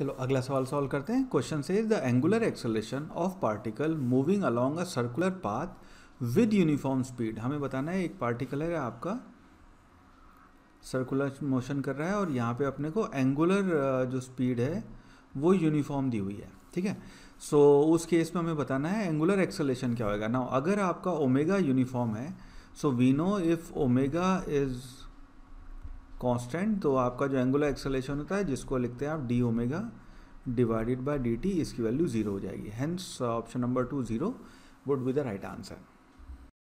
चलो अगला सवाल सॉल्व करते हैं क्वेश्चन से is the angular acceleration of particle moving along a circular path with uniform speed हमें बताना है एक पार्टिकल है आपका सर्कुलर मोशन कर रहा है और यहाँ पे अपने को एंगुलर जो स्पीड है वो यूनिफॉर्म दी हुई है ठीक है सो so, उस केस में हमें बताना है एंगुलर एक्सलेशन क्या होगा ना अगर आपका ओमेगा यूनिफॉर्म है so we know if omega is constant तो आपका जो एंगुलर एक्सेलेशन होता है जिसको लिखते हैं आप d omega divided by d t इसकी वैल्यू जीरो हो जाएगी hence option number two zero would be the right answer